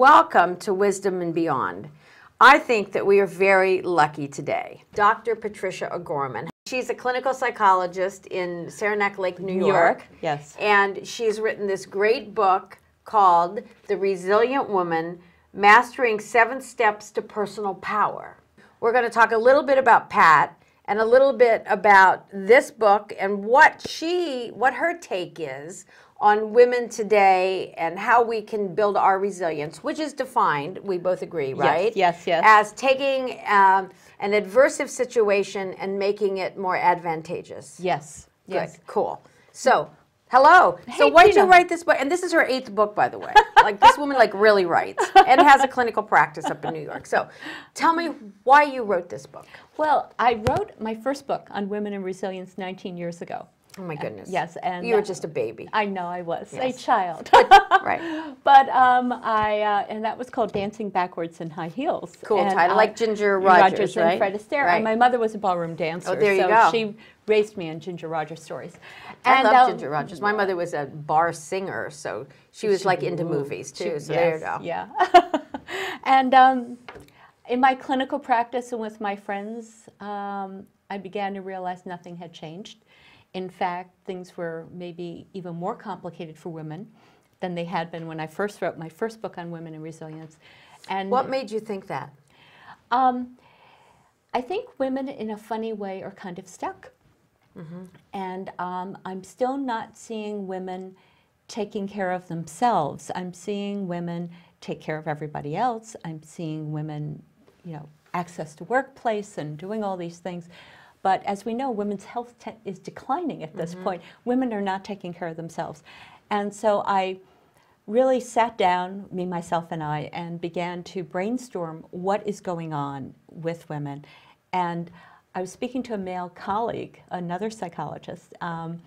Welcome to Wisdom and Beyond. I think that we are very lucky today. Dr. Patricia O'Gorman. She's a clinical psychologist in Saranac Lake, New, New York. York. Yes. And she's written this great book called The Resilient Woman Mastering Seven Steps to Personal Power. We're going to talk a little bit about Pat and a little bit about this book and what she what her take is on women today and how we can build our resilience, which is defined, we both agree, right? Yes, yes. yes. As taking um, an adversive situation and making it more advantageous. Yes. Good, yes. cool. So, hello. Hey, so, why did you write this book? And this is her eighth book, by the way. like, this woman, like, really writes and has a clinical practice up in New York. So, tell me why you wrote this book. Well, I wrote my first book on women and resilience 19 years ago. Oh my goodness. yes, and you were just a baby. I know I was yes. a child. right. But um, I uh, and that was called Dancing Backwards in High Heels. Cool and title, I, like Ginger Rogers, Rogers right? and Fred Astaire. Right. And my mother was a ballroom dancer, oh, there you so go. she raised me in Ginger Rogers stories. And, I love um, Ginger Rogers. My mother was a bar singer, so she was she, like into movies too. She, so yes, there you go. Yeah. and um, in my clinical practice and with my friends, um, I began to realize nothing had changed in fact, things were maybe even more complicated for women than they had been when I first wrote my first book on women and resilience. And what made you think that? Um, I think women, in a funny way, are kind of stuck. Mm-hmm. And um, I'm still not seeing women taking care of themselves. I'm seeing women take care of everybody else. I'm seeing women, you know, access to workplace and doing all these things. But as we know, women's health is declining at this mm -hmm. point. Women are not taking care of themselves. And so I really sat down, me, myself, and I, and began to brainstorm what is going on with women. And I was speaking to a male colleague, another psychologist. Um,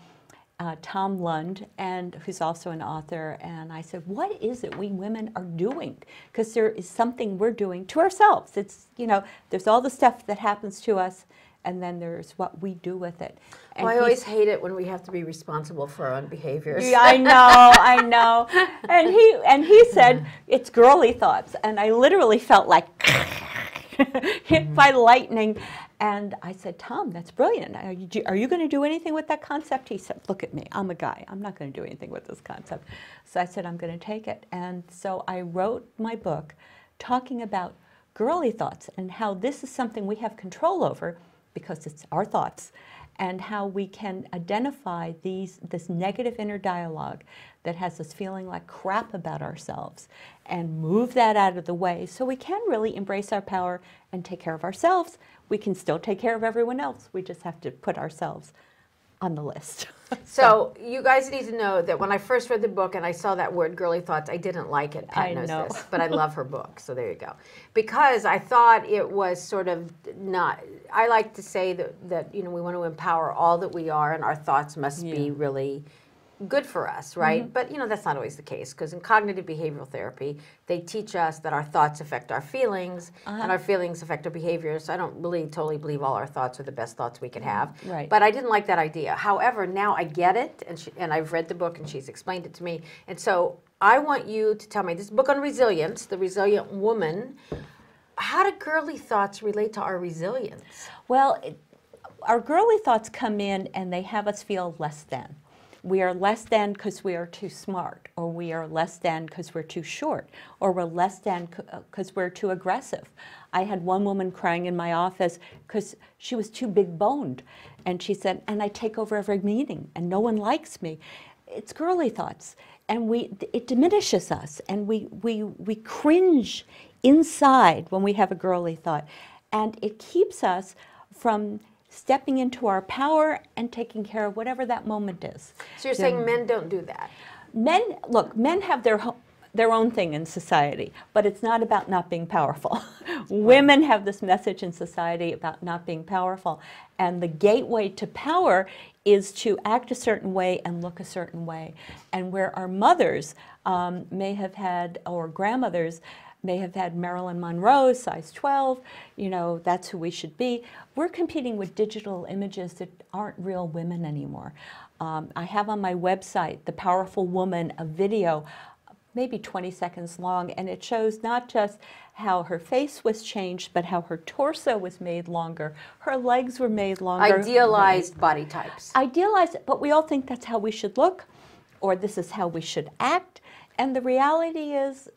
uh, Tom Lund, and who's also an author, and I said, "What is it we women are doing? Because there is something we're doing to ourselves. It's you know, there's all the stuff that happens to us and then there's what we do with it. Well, I always hate it when we have to be responsible for our own behaviors. Yeah, I know, I know. And he and he said it's girly thoughts, and I literally felt like hit by mm-hmm. lightning. And I said, Tom, that's brilliant. Are you, you going to do anything with that concept? He said, Look at me. I'm a guy. I'm not going to do anything with this concept. So I said, I'm going to take it. And so I wrote my book talking about girly thoughts and how this is something we have control over because it's our thoughts, and how we can identify these, this negative inner dialogue that has us feeling like crap about ourselves and move that out of the way so we can really embrace our power and take care of ourselves. We can still take care of everyone else. We just have to put ourselves on the list. so you guys need to know that when I first read the book and I saw that word girly thoughts, I didn't like it. Pat I knows know. this, but I love her book. So there you go. Because I thought it was sort of not I like to say that that you know we want to empower all that we are and our thoughts must yeah. be really good for us, right? Mm-hmm. But you know that's not always the case because in cognitive behavioral therapy, they teach us that our thoughts affect our feelings uh-huh. and our feelings affect our behaviors. So I don't really totally believe all our thoughts are the best thoughts we can have. Right. But I didn't like that idea. However, now I get it, and she, and I've read the book, and she's explained it to me, and so. I want you to tell me this book on resilience, The Resilient Woman. How do girly thoughts relate to our resilience? Well, it, our girly thoughts come in and they have us feel less than we are less than because we are too smart, or we are less than because we're too short, or we're less than because uh, we're too aggressive. I had one woman crying in my office because she was too big boned. And she said, and I take over every meeting, and no one likes me. It's girly thoughts. And we, it diminishes us, and we, we, we cringe inside when we have a girly thought. And it keeps us from stepping into our power and taking care of whatever that moment is. So you're so, saying men don't do that? Men, look, men have their their own thing in society, but it's not about not being powerful. Women have this message in society about not being powerful, and the gateway to power is to act a certain way and look a certain way. And where our mothers um, may have had, or grandmothers, may have had Marilyn Monroe, size 12, you know, that's who we should be. We're competing with digital images that aren't real women anymore. Um, I have on my website, The Powerful Woman, a video maybe 20 seconds long, and it shows not just how her face was changed, but how her torso was made longer, her legs were made longer. Idealized body types. Idealized, but we all think that's how we should look, or this is how we should act. And the reality is,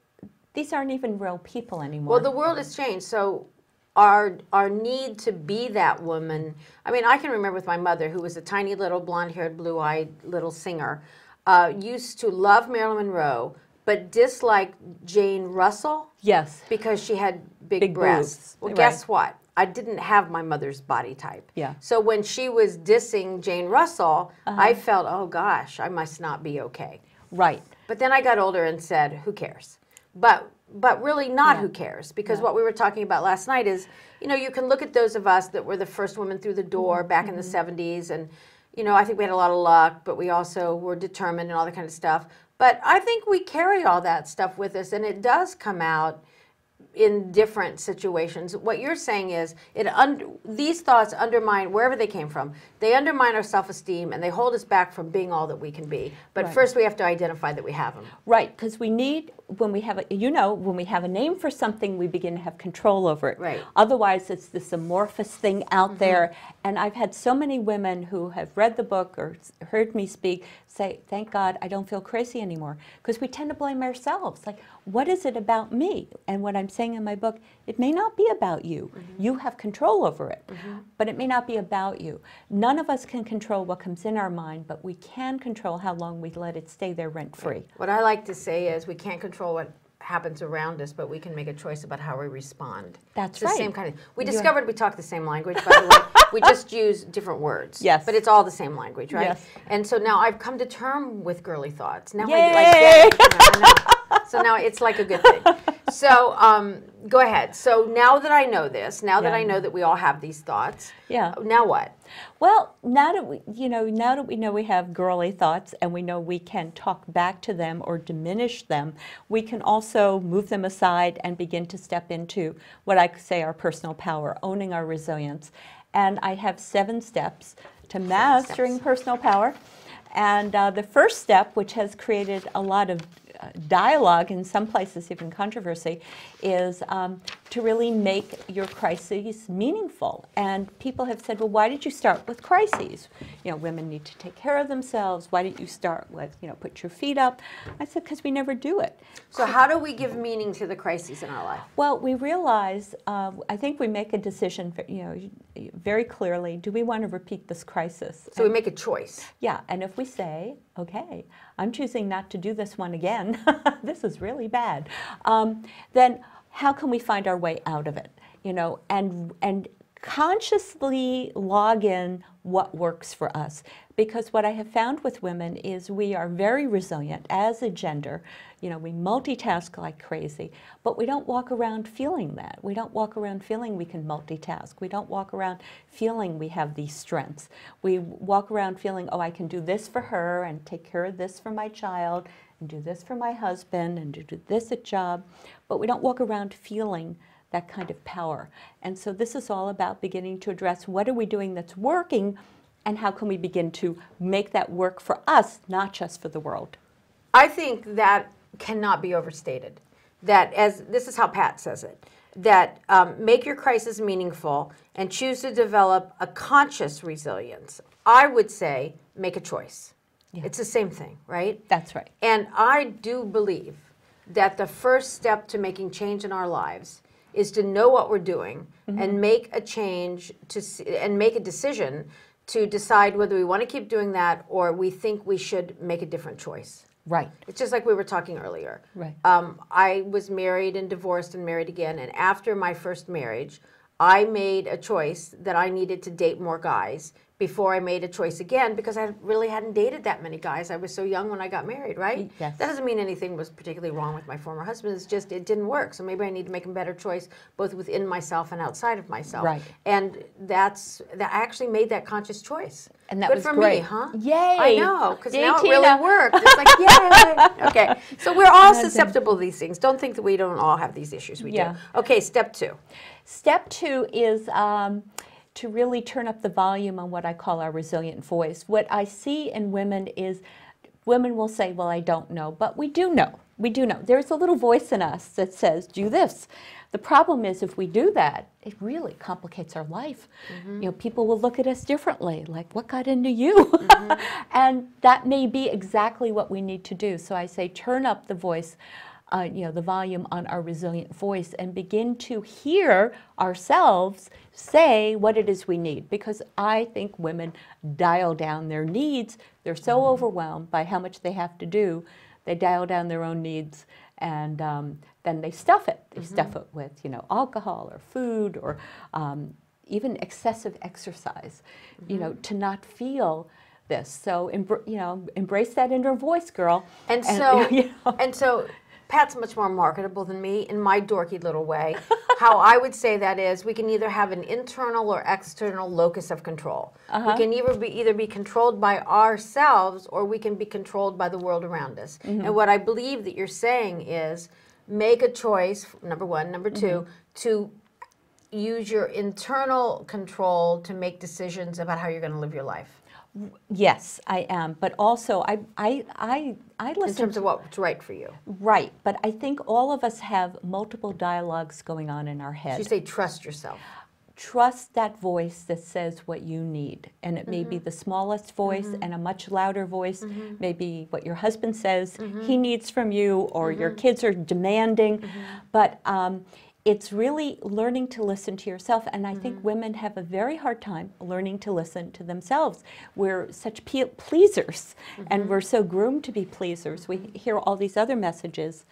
these aren't even real people anymore. Well, the world has changed. So our our need to be that woman. I mean, I can remember with my mother, who was a tiny little blonde-haired, blue-eyed little singer, uh, used to love Marilyn Monroe but dislike Jane Russell. Yes, because she had big, big breasts. Boobs. Well, right. guess what? I didn't have my mother's body type. Yeah. So when she was dissing Jane Russell, uh -huh. I felt, oh gosh, I must not be okay. Right. But then I got older and said, who cares? but but really not yeah. who cares because yeah. what we were talking about last night is you know you can look at those of us that were the first women through the door mm-hmm. back in the 70s mm-hmm. and you know i think we had a lot of luck but we also were determined and all that kind of stuff but i think we carry all that stuff with us and it does come out in different situations what you're saying is it un- these thoughts undermine wherever they came from they undermine our self-esteem and they hold us back from being all that we can be but right. first we have to identify that we have them right because we need when we have, a, you know, when we have a name for something, we begin to have control over it. Right. Otherwise, it's this amorphous thing out mm -hmm. there. And I've had so many women who have read the book or heard me speak say, "Thank God, I don't feel crazy anymore," because we tend to blame ourselves. Like, what is it about me? And what I'm saying in my book, it may not be about you. Mm -hmm. You have control over it, mm -hmm. but it may not be about you. None of us can control what comes in our mind, but we can control how long we let it stay there rent free. What I like to say is, we can't control control what happens around us, but we can make a choice about how we respond. That's it's right. The same kind of. We You're discovered we talk the same language, by the way. We just use different words. Yes. But it's all the same language, right? Yes. And so now I've come to term with girly thoughts. Now Yay. I like get it. You so now it's like a good thing. So um, go ahead. So now that I know this, now that I know that we all have these thoughts, yeah. Now what? Well, now that we, you know, now that we know we have girly thoughts and we know we can talk back to them or diminish them, we can also move them aside and begin to step into what I say our personal power, owning our resilience. And I have seven steps to mastering steps. personal power. And uh, the first step, which has created a lot of dialogue, in some places even controversy, is um, to really make your crises meaningful. And people have said, well, why did you start with crises? You know, women need to take care of themselves. Why didn't you start with, you know, put your feet up? I said, because we never do it. So, so, how do we give meaning to the crises in our life? Well, we realize, uh, I think we make a decision, for, you know, very clearly, do we want to repeat this crisis? So and, we make a choice. Yeah, and if we say, okay, I'm choosing not to do this one again, this is really bad, um, then how can we find our way out of it? You know, and and consciously log in what works for us. Because what I have found with women is we are very resilient as a gender. You know, we multitask like crazy, but we don't walk around feeling that. We don't walk around feeling we can multitask. We don't walk around feeling we have these strengths. We walk around feeling, oh, I can do this for her and take care of this for my child and do this for my husband and do this at job, but we don't walk around feeling that kind of power. And so this is all about beginning to address what are we doing that's working and how can we begin to make that work for us, not just for the world. I think that cannot be overstated. That as this is how Pat says it, that um, make your crisis meaningful and choose to develop a conscious resilience. I would say make a choice. Yeah. It's the same thing, right? That's right. And I do believe that the first step to making change in our lives is to know what we're doing mm-hmm. and make a change to and make a decision to decide whether we want to keep doing that or we think we should make a different choice. Right. It's just like we were talking earlier. Right. Um, I was married and divorced and married again, and after my first marriage, I made a choice that I needed to date more guys before I made a choice again because I really hadn't dated that many guys. I was so young when I got married, right? Yes. That doesn't mean anything was particularly wrong with my former husband. It's just it didn't work. So maybe I need to make a better choice both within myself and outside of myself. Right. And that's that I actually made that conscious choice. And that Good was for great. me, huh? Yay! I know, because now Tina. it really worked. It's like, yay! okay, so we're all susceptible to these things. Don't think that we don't all have these issues. We yeah. do. Okay, step two. Step two is um, to really turn up the volume on what I call our resilient voice. What I see in women is women will say, Well, I don't know, but we do know. We do know. There's a little voice in us that says, Do this. The problem is, if we do that, it really complicates our life. Mm-hmm. You know, people will look at us differently, like, What got into you? Mm-hmm. and that may be exactly what we need to do. So I say, Turn up the voice uh, you know, the volume on our resilient voice and begin to hear ourselves say what it is we need. Because I think women dial down their needs. They're so mm-hmm. overwhelmed by how much they have to do, they dial down their own needs and um, then they stuff it. They mm -hmm. stuff it with, you know, alcohol or food or um, even excessive exercise, mm -hmm. you mm-hmm. know, to not feel this. So, you know, embrace that inner voice, girl. And, and so, you know. and so, Pat's much more marketable than me in my dorky little way. How I would say that is, we can either have an internal or external locus of control. Uh-huh. We can either be either be controlled by ourselves or we can be controlled by the world around us. Mm-hmm. And what I believe that you're saying is, make a choice. Number one, number 2 mm-hmm. to use your internal control to make decisions about how you're going to live your life. Yes, I am, but also I I I, I listen in terms of what's right for you. Right, but I think all of us have multiple dialogues going on in our head. So you say trust yourself. Trust that voice that says what you need, and it mm-hmm. may be mm-hmm. the smallest voice mm-hmm. and a much louder voice. Mm-hmm. Maybe what your husband says mm-hmm. he needs from you, or your mm-hmm. kids are demanding, but. Um, it's really learning to listen to yourself. And I mm-hmm. think women have a very hard time learning to listen to themselves. We're such pe- pleasers mm-hmm. and we're so groomed to be pleasers. We mm-hmm. hear all these other messages,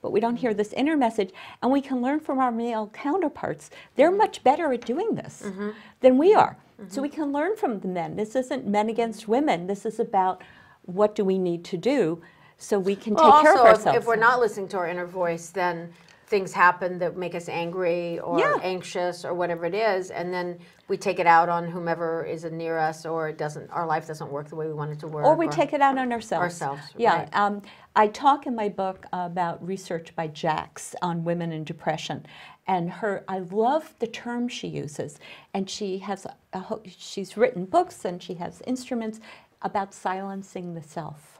but we don't hear this inner message. And we can learn from our male counterparts. They're mm-hmm. much better at doing this mm-hmm. than we are. So mm-hmm. we can learn from the men. This isn't men against women, this is about what do we need to do so we can take well, also, care of ourselves. if we're not listening to our inner voice, then things happen that make us angry or yeah. anxious or whatever it is and then we take it out on whomever is near us or it doesn't our life doesn't work the way we want it to work or we or, take it out on ourselves ourselves yeah right. um, i talk in my book about research by jax on women and depression and her i love the term she uses and she has a, a, she's written books and she has instruments about silencing the self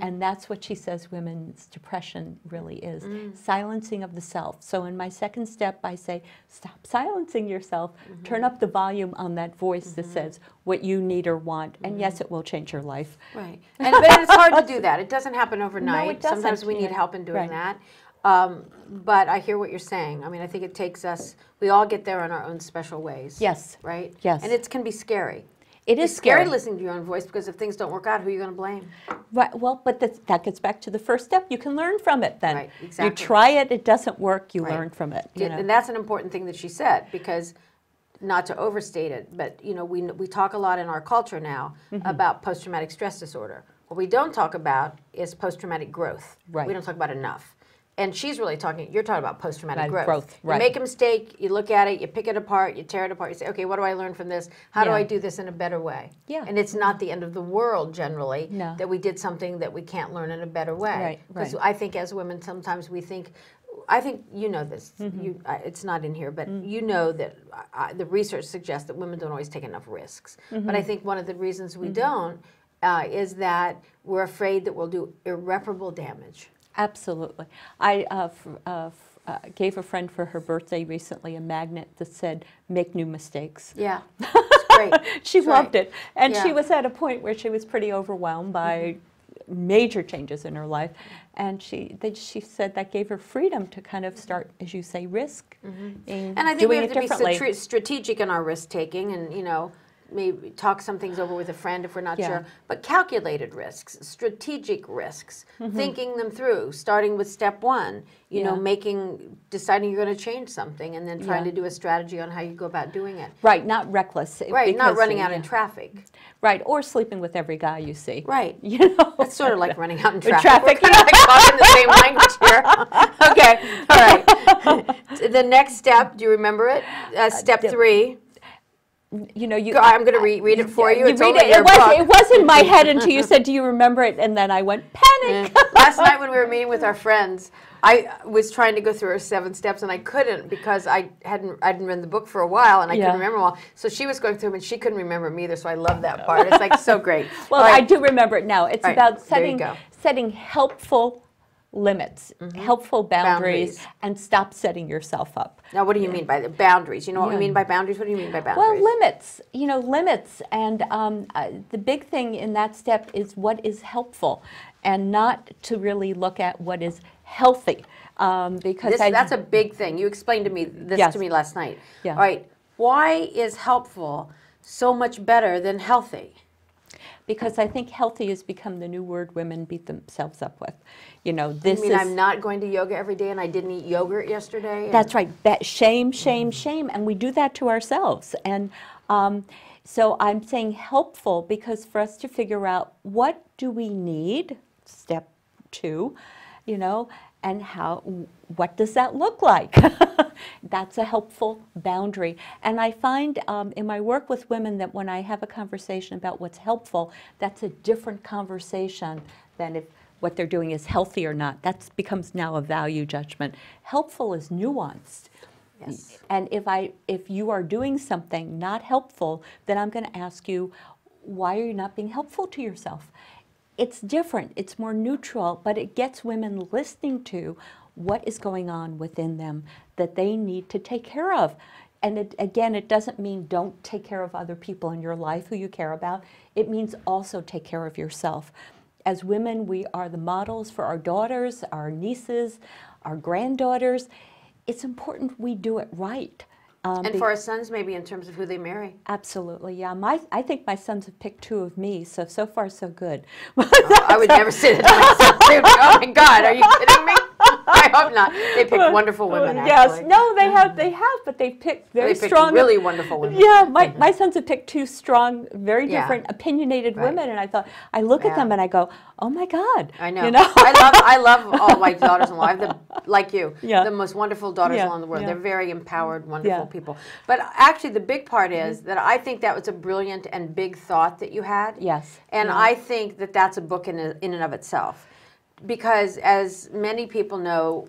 and mm. that's what she says women's depression really is mm. silencing of the self. So in my second step, I say, stop silencing yourself, -hmm. turn up the volume on that voice -hmm. that mm-hmm. says what you need or want. And yes, mm. it will change your life. Right. And, but it's hard to do that. It doesn't happen overnight. No, Sometimes we need help in doing right. that. Um, but I hear what you're saying. I mean, I think it takes us, we all get there in our own special ways. Yes. Right? Yes. And it can be scary it is it's scary. listening to your own voice because if things don't work out, who are you going to blame? Right. Well, but that, that gets back to the first step. You can learn from it. Then right, exactly. you try it. It doesn't work. You right. learn from it. You know? And that's an important thing that she said because not to overstate it, but you know we we talk a lot in our culture now mm-hmm. about post traumatic stress disorder. What we don't talk about is post traumatic growth. Right. We don't talk about enough and she's really talking you're talking about post-traumatic growth, growth right. you make a mistake you look at it you pick it apart you tear it apart you say okay what do i learn from this how yeah. do i do this in a better way yeah and it's not the end of the world generally no. that we did something that we can't learn in a better way because right, right. i think as women sometimes we think I think you know this. Mm-hmm. You, uh, it's not in here, but mm-hmm. you know that uh, the research suggests that women don't always take enough risks. Mm-hmm. But I think one of the reasons we mm-hmm. don't uh, is that we're afraid that we'll do irreparable damage. Absolutely. I uh, uh, uh, gave a friend for her birthday recently a magnet that said, make new mistakes. Yeah. Great. she That's loved right. it. And yeah. she was at a point where she was pretty overwhelmed by mm -hmm. major changes in her life. And she they, she said that gave her freedom to kind of start, as you say, risk. Mm -hmm. and I think we have to be strategic in our risk taking and, you know, maybe talk some things over with a friend if we're not yeah. sure. But calculated risks, strategic risks, mm -hmm. thinking them through, starting with step one, you yeah. know, making, deciding you're going to change something and then trying yeah. to do a strategy on how you go about doing it. Right, not reckless. Eh, right, not running out in traffic. Right, or sleeping with every guy you see. Right. You know? It's sort of like running out in traffic. traffic. We're kind of talking the same language here. okay, all right. the next step, do you remember it? Uh, uh step uh, three you know, you. Go, I'm going to read, read it for you. you it's read it. It was, it was in my head until you said, "Do you remember it?" And then I went panic. Yeah. Last night when we were meeting with our friends, I was trying to go through her seven steps and I couldn't because I hadn't I hadn't read the book for a while and I yeah. couldn't remember all. So she was going through them and she couldn't remember them either. So I love that part. It's like so great. well, right. I do remember it now. It's about setting setting helpful limits, mm-hmm. helpful boundaries, boundaries, and stop setting yourself up. Now, what do you yeah. mean by the boundaries? You know what yeah. we mean by boundaries? What do you mean by boundaries? Well, limits, you know, limits. And um, uh, the big thing in that step is what is helpful and not to really look at what is healthy. Um, because this, I, that's a big thing. You explained to me this yes. to me last night. Yeah. All right. Why is helpful so much better than healthy? because I think healthy has become the new word women beat themselves up with. You know, this you mean is, I'm not going to yoga every day and I didn't eat yogurt yesterday? That's right. That shame, shame, shame. And we do that to ourselves. And um, so I'm saying helpful because for us to figure out what do we need, step two, you know, and how what does that look like that's a helpful boundary and i find um, in my work with women that when i have a conversation about what's helpful that's a different conversation than if what they're doing is healthy or not that becomes now a value judgment helpful is nuanced yes. and if i if you are doing something not helpful then i'm going to ask you why are you not being helpful to yourself it's different, it's more neutral, but it gets women listening to what is going on within them that they need to take care of. And it, again, it doesn't mean don't take care of other people in your life who you care about. It means also take care of yourself. As women, we are the models for our daughters, our nieces, our granddaughters. It's important we do it right. Um, and for our sons, maybe in terms of who they marry. Absolutely, yeah. My, I think my sons have picked two of me, so so far so good. oh, I would never say that to son's oh my God, are you kidding me? I hope not. They picked uh, wonderful uh, women. Yes. No, they have. Mm-hmm. They have, but they picked very they strong, really wonderful women. Yeah. My, mm-hmm. my sons have picked two strong, very different, yeah. opinionated right. women, and I thought I look yeah. at them and I go, oh my god. I know. You know? I love. I love all my daughters-in-law. I have the like you. Yeah. The most wonderful daughters-in-law in the world. They're very empowered, wonderful people. But actually, the big part is mm-hmm. that I think that was a brilliant and big thought that you had. Yes. And mm-hmm. I think that that's a book in, in and of itself because as many people know,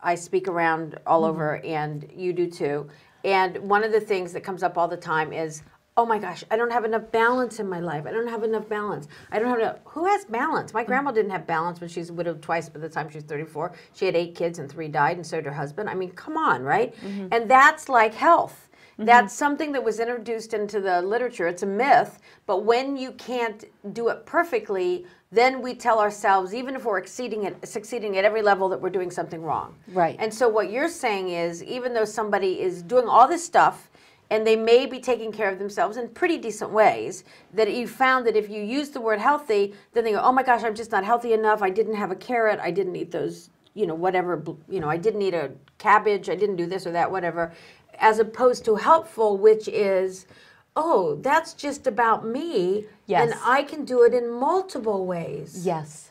I speak around all mm-hmm. over, and you do too. And one of the things that comes up all the time is, oh my gosh, I don't have enough balance in my life. I don't have enough balance. I don't have enough. Who has balance? My grandma didn't have balance when she was widowed twice by the time she was 34. She had eight kids and three died, and so did her husband. I mean, come on, right? Mm-hmm. And that's like health. Mm-hmm. That's something that was introduced into the literature. It's a myth, but when you can't do it perfectly, then we tell ourselves, even if we're exceeding it, succeeding at every level, that we're doing something wrong. Right. And so what you're saying is, even though somebody is doing all this stuff and they may be taking care of themselves in pretty decent ways that you found that if you use the word healthy then they go oh my gosh i'm just not healthy enough i didn't have a carrot i didn't eat those you know whatever you know i didn't eat a cabbage i didn't do this or that whatever as opposed to helpful, which is, oh, that's just about me. Yes. And I can do it in multiple ways. Yes,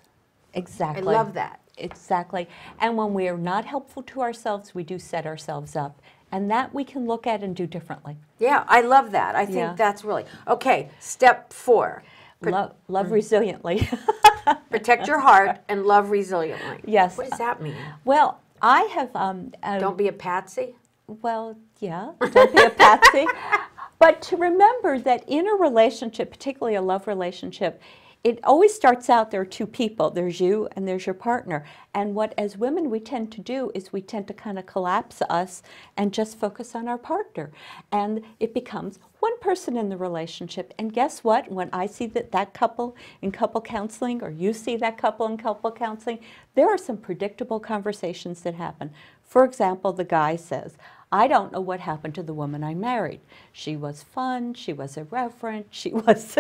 exactly. I love that. Exactly. And when we are not helpful to ourselves, we do set ourselves up. And that we can look at and do differently. Yeah, I love that. I think yeah. that's really. Okay, step four. Pro- love, love mm resiliently. Protect your heart and love resiliently. Yes. What does that mean? Well, I have. Um, um, Don't be a patsy? Well, yeah, don't be a patsy. but to remember that in a relationship, particularly a love relationship, it always starts out there are two people there's you and there's your partner and what as women we tend to do is we tend to kind of collapse us and just focus on our partner and it becomes one person in the relationship and guess what when i see that that couple in couple counseling or you see that couple in couple counseling there are some predictable conversations that happen for example, the guy says, I don't know what happened to the woman I married. She was fun, she was irreverent, she was,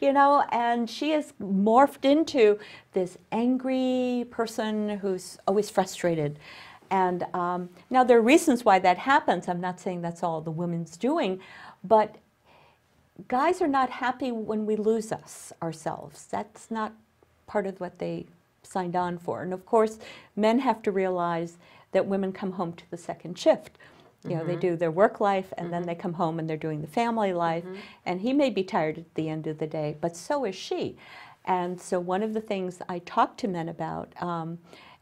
you know, and she has morphed into this angry person who's always frustrated. And um, now there are reasons why that happens. I'm not saying that's all the woman's doing, but guys are not happy when we lose us ourselves. That's not part of what they signed on for. And of course, men have to realize that women come home to the second shift. You know, mm -hmm. they mm-hmm. do their work life and mm -hmm. then mm-hmm. they come home and they're doing the family life. Mm -hmm. And he may be tired at the end of the day, but so is she. And so, one of the things I talk to men about, um,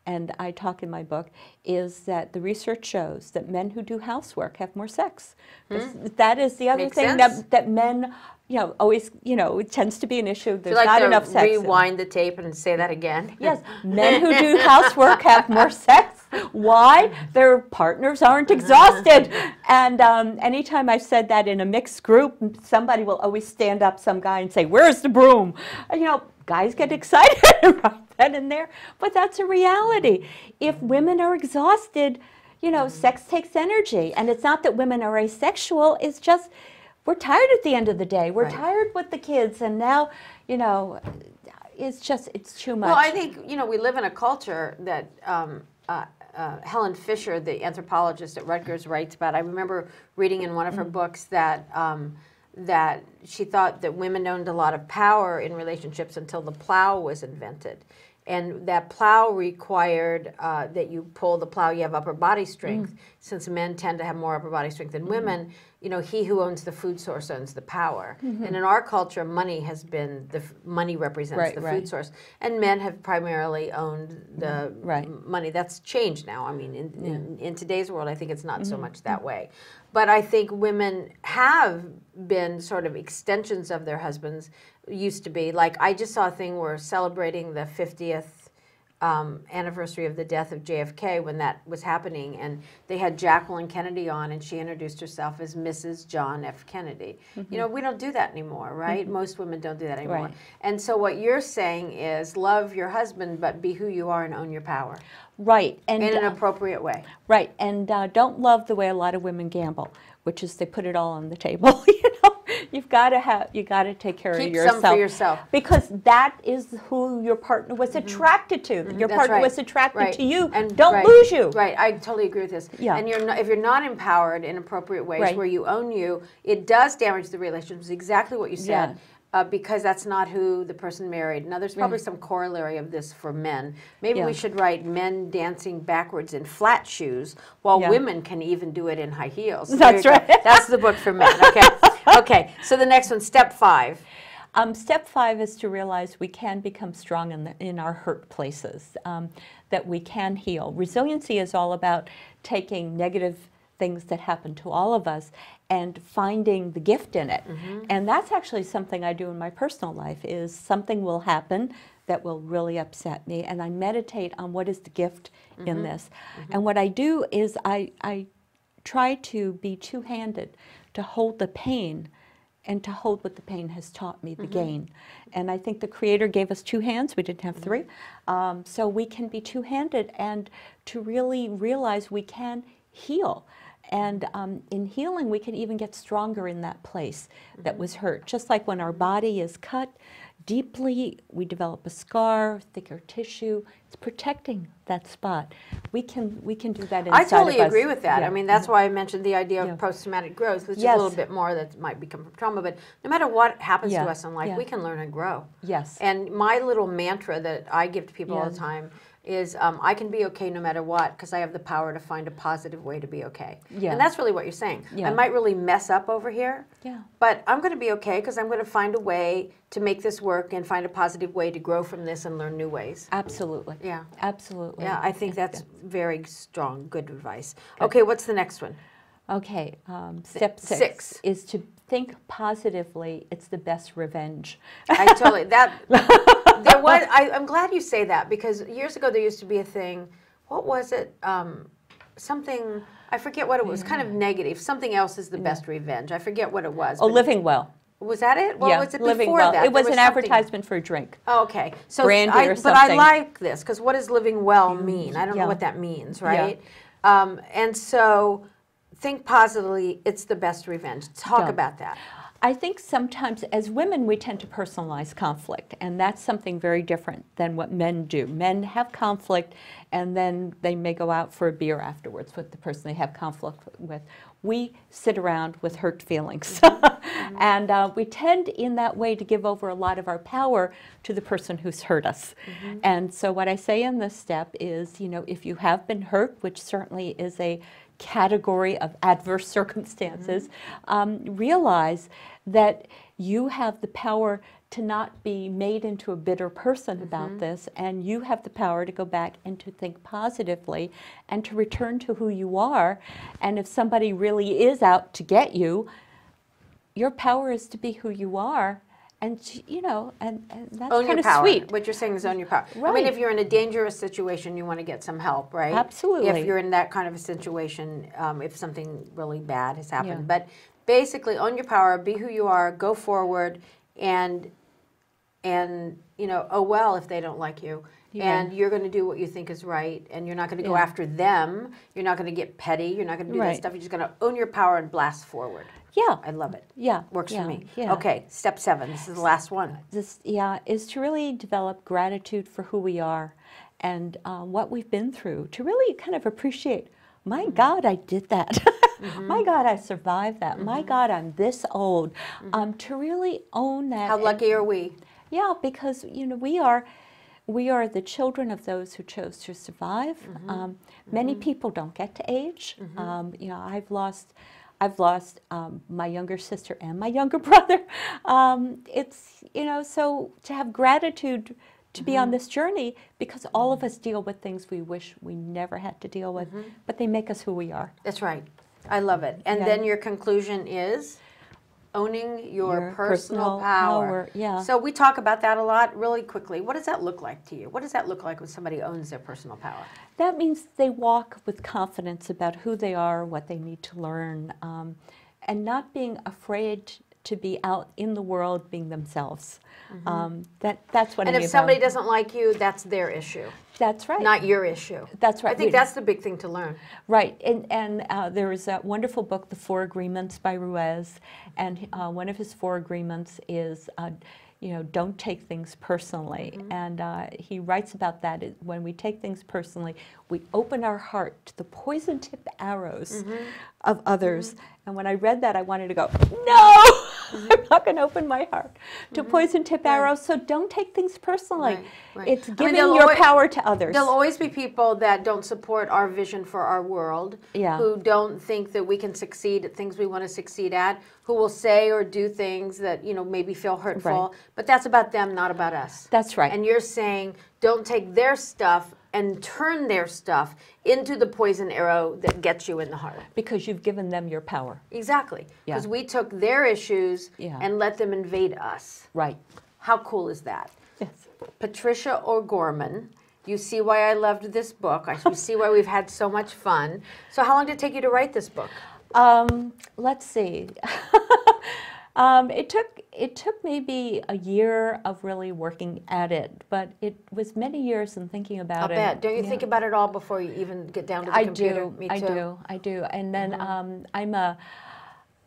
and I talk in my book, is that the research shows that men who do housework have more sex. Hmm. That is the other Makes thing that, that men you know, always, you know, it tends to be an issue. There's like not enough sex. Rewind the tape and say that again. Yes, men who do housework have more sex. Why? Their partners aren't exhausted. And um, anytime I've said that in a mixed group, somebody will always stand up, some guy, and say, "Where's the broom?" And, you know, guys get excited right then and there, but that's a reality. If women are exhausted, you know, mm -hmm. sex takes energy, and it's not that women are asexual. It's just we're tired at the end of the day. We're right. tired with the kids, and now, you know, it's just it's too much. Well, I think you know we live in a culture that. Um, uh, uh, Helen Fisher, the anthropologist at Rutgers, writes about. I remember reading in one of her mm. books that um, that she thought that women owned a lot of power in relationships until the plow was invented, and that plow required uh, that you pull the plow you have upper body strength mm. since men tend to have more upper body strength than mm-hmm. women you know he who owns the food source owns the power mm-hmm. and in our culture money has been the f- money represents right, the right. food source and men have primarily owned the mm-hmm. right. money that's changed now i mean in, yeah. in, in, today's world i think it's not mm-hmm. so much that way but i think women have been sort of extensions of their husbands used to be. Like I just saw a thing where celebrating the 50th um, anniversary of the death of JFK when that was happening, and they had Jacqueline Kennedy on, and she introduced herself as Mrs. John F. Kennedy. Mm-hmm. You know, we don't do that anymore, mm-hmm. right? Mm-hmm. Most women don't do that anymore. Right. And so, what you're saying is love your husband, but be who you are and own your power. Right. And, in an uh, appropriate way. Right. And uh, don't love the way a lot of women gamble, which is they put it all on the table. you You've got to have you got to take care Keep of yourself. Some for yourself because that is who your partner was mm-hmm. attracted to. Mm -hmm. Your That's partner right. was attracted right. to you. And don't right. lose you. Right. I totally agree with this. Yeah. And you're not, if you're not empowered in appropriate ways where you own you, it does damage the relationship. exactly what you said. Yeah. Uh, because that's not who the person married. Now, there's probably mm. some corollary of this for men. Maybe yeah. we should write men dancing backwards in flat shoes, while yeah. women can even do it in high heels. that's right. Go. That's the book for men. Okay. okay, so the next one, step five. Um, step five is to realize we can become strong in, the, in our hurt places, um, that we can heal. Resiliency is all about taking negative things that happen to all of us and finding the gift in it. Mm -hmm. And that's actually something I do in my personal life is something will happen that will really upset me and I meditate on what is the gift mm -hmm. in mm-hmm. this. Mm -hmm. And what I do is I, I try to be two-handed to hold the pain and to hold what the pain has taught me, the mm -hmm. gain. And I think the Creator gave us two hands, we didn't have three. Mm-hmm. Um, so we can be two handed and to really realize we can heal. And um, in healing, we can even get stronger in that place mm -hmm. that mm-hmm. was hurt. Just like when our body is cut deeply, we develop a scar, thicker tissue, it's protecting that spot. We can we can do that. I totally agree with that. Yeah. I mean, that's why I mentioned the idea of yeah. post-traumatic growth, which yes. is a little bit more that might become from trauma. But no matter what happens yeah. to us in life, we can learn and grow. Yes. And my little mantra that I give to people all the time is um, I can be okay no matter what because I have the power to find a positive way to be okay. Yeah. And that's really what you're saying. Yeah. I might really mess up over here, yeah. but I'm going to be okay because I'm going to find a way to make this work and find a positive way to grow from this and learn new ways. Absolutely. Absolutely. Yeah. Absolutely. Yeah, I think that's very strong, good advice. Good. Okay, what's the next one? Okay, um, step six, six, is to think positively. It's the best revenge. I totally that. There was. I, am glad you say that because years ago there used to be a thing. What was it? Um, something I forget what it was. Yeah. Kind of negative. Something else is the yeah. best revenge. I forget what it was. Oh, living well. Was that it? What yeah, was it living before well. that? It was, was an something... advertisement for a drink. Oh, okay. So brandy I, or something. But I like this because what does living well mean? I don't yeah. know what that means, right? Yeah. Um, and so think positively. It's the best revenge. Talk about that. I think sometimes as women we tend to personalize conflict, and that's something very different than what men do. Men have conflict, and then they may go out for a beer afterwards with the person they have conflict with. We sit around with hurt feelings, mm-hmm. and uh, we tend in that way to give over a lot of our power to the person who's hurt us. Mm-hmm. And so, what I say in this step is, you know, if you have been hurt, which certainly is a category of adverse circumstances, mm -hmm. um, realize that you have the power to not be made into a bitter person mm -hmm. about mm-hmm. this, and you have the power to go back and to think positively and to return to who you are. And if somebody really is out to get you, your power is to be who you are and she, you know, and, and that's own kind of power. sweet. What you're saying is own your power. Right. I mean, if you're in a dangerous situation, you want to get some help, right? Absolutely. If you're in that kind of a situation, um, if something really bad has happened, yeah. but basically own your power, be who you are, go forward, and and you know, oh well if they don't like you. Yeah. And you're going to do what you think is right, and you're not going to go after them. You're not going to get petty. You're not going to do right. that stuff. You're just going to own your power and blast forward. Yeah, I love it. Yeah, works yeah. for me. Yeah. Okay, step seven. This is the last one. This, yeah, is to really develop gratitude for who we are, and uh, what we've been through. To really kind of appreciate, my mm -hmm. God, I did that. Mm -hmm. my God, I survived that. Mm -hmm. My mm-hmm. God, I'm this old. Mm-hmm. Um, to really own that. How lucky are we? Yeah, because you know we are we are the children of those who chose to survive. Mm-hmm. Um, mm-hmm. many mm-hmm. people don't get to age. Mm-hmm. Um, you know, I've lost, I've lost um, my younger sister and my younger brother. Um, it's you know, so to have gratitude to be on mm-hmm. this journey because all of mm-hmm. us deal with things we wish we never had to deal with, but they make us who we are. That's right. I love it. And yeah. then your conclusion is owning your, your personal, personal power. power. Yeah. So we talk about that a lot really quickly. What does that look like to you? What does that look like when somebody owns their personal power? That means they walk with confidence about who they are, what they need to learn, um, and not being afraid to be out in the world being themselves. Mm-hmm. Um, that that's what. And I'm if about. somebody doesn't like you, that's their issue. That's right. Not your issue. That's right. I think we, that's the big thing to learn. Right, and and uh, there is a wonderful book, The Four Agreements by Ruiz, and uh, one of his four agreements is. Uh, you know, don't take things personally. Mm-hmm. And uh, he writes about that uh, when we take things personally, we open our heart to the poison tip arrows mm -hmm. of others. Mm -hmm. And when I read that, I wanted to go, no, I'm not going to open my heart to mm-hmm. poison tip right. arrows. So don't take things personally. Right. Right. It's giving I mean, your always, power to others. There'll always be people that don't support our vision for our world, yeah. who don't think that we can succeed at things we want to succeed at, who will say or do things that, you know, maybe feel hurtful. But that's about them, not about us. That's right. And you're saying, don't take their stuff and turn their stuff into the poison arrow that gets you in the heart. Because you've given them your power. Exactly. Because yeah. we took their issues yeah. and let them invade us. Right. How cool is that? Yes. Patricia O'Gorman. You see why I loved this book. I see why we've had so much fun. So, how long did it take you to write this book? Um, let's see. um, it took it took maybe a year of really working at it, but it was many years in thinking about I'll it. I bet. Don't you yeah. think about it all before you even get down to the I computer? Do, Me I too. I do. I do. And then mm -hmm. um, I'm a.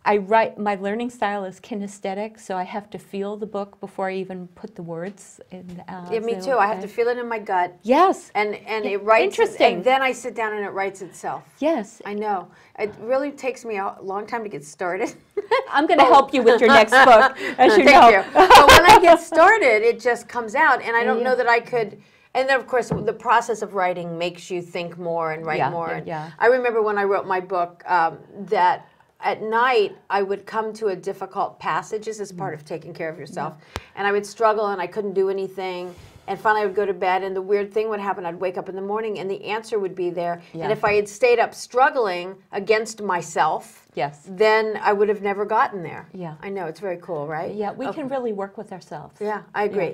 I write. My learning style is kinesthetic, so I have to feel the book before I even put the words in. Uh, yeah, me so too. I have to feel it in my gut. Yes. And and it writes. Interesting. And then I sit down and it writes itself. Yes. I know. It really takes me a long time to get started. I'm going to oh. help you with your next book. As you Thank know. you. but when I get started, it just comes out, and I don't know that I could. And then, of course, the process of writing makes you think more and write yeah, more. And yeah. I remember when I wrote my book um, that at night I would come to a difficult passage as part mm. of taking care of yourself, yeah. and I would struggle and I couldn't do anything. And finally, I would go to bed, and the weird thing would happen. I'd wake up in the morning, and the answer would be there. Yeah. And if I had stayed up struggling against myself, yes, then I would have never gotten there. Yeah, I know it's very cool, right? Yeah, we okay. can really work with ourselves. Yeah, I agree. Yeah.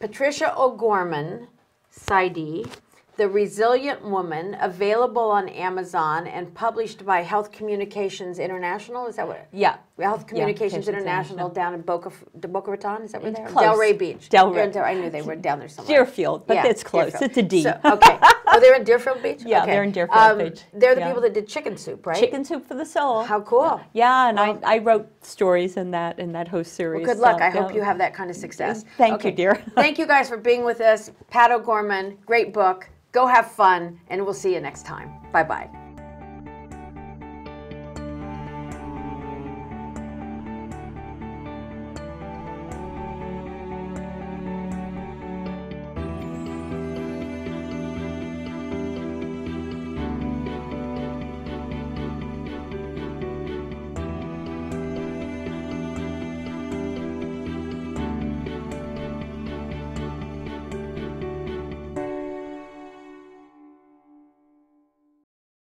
Patricia O'Gorman, Saidi, the Resilient Woman, available on Amazon and published by Health Communications International. Is that what? yeah, Health Communications yeah, International yeah. down in Boca, Boca Raton. Is that where they're? Delray Beach. Delray. Del I knew they were down there somewhere. Deerfield, but yeah, it's close. Deerfield. It's a D. So, okay. oh, they're in Deerfield Beach. Yeah, okay. they're in Deerfield um, Beach. They're the people that did Chicken Soup, right? Chicken Soup for the Soul. How cool. Yeah, and well, I, I wrote stories in that in that host series. Well, good luck. So, I hope you have that kind of success. Thank okay. you, dear. Thank you guys for being with us. Pat O'Gorman, great book. Go have fun, and we'll see you next time. Bye bye.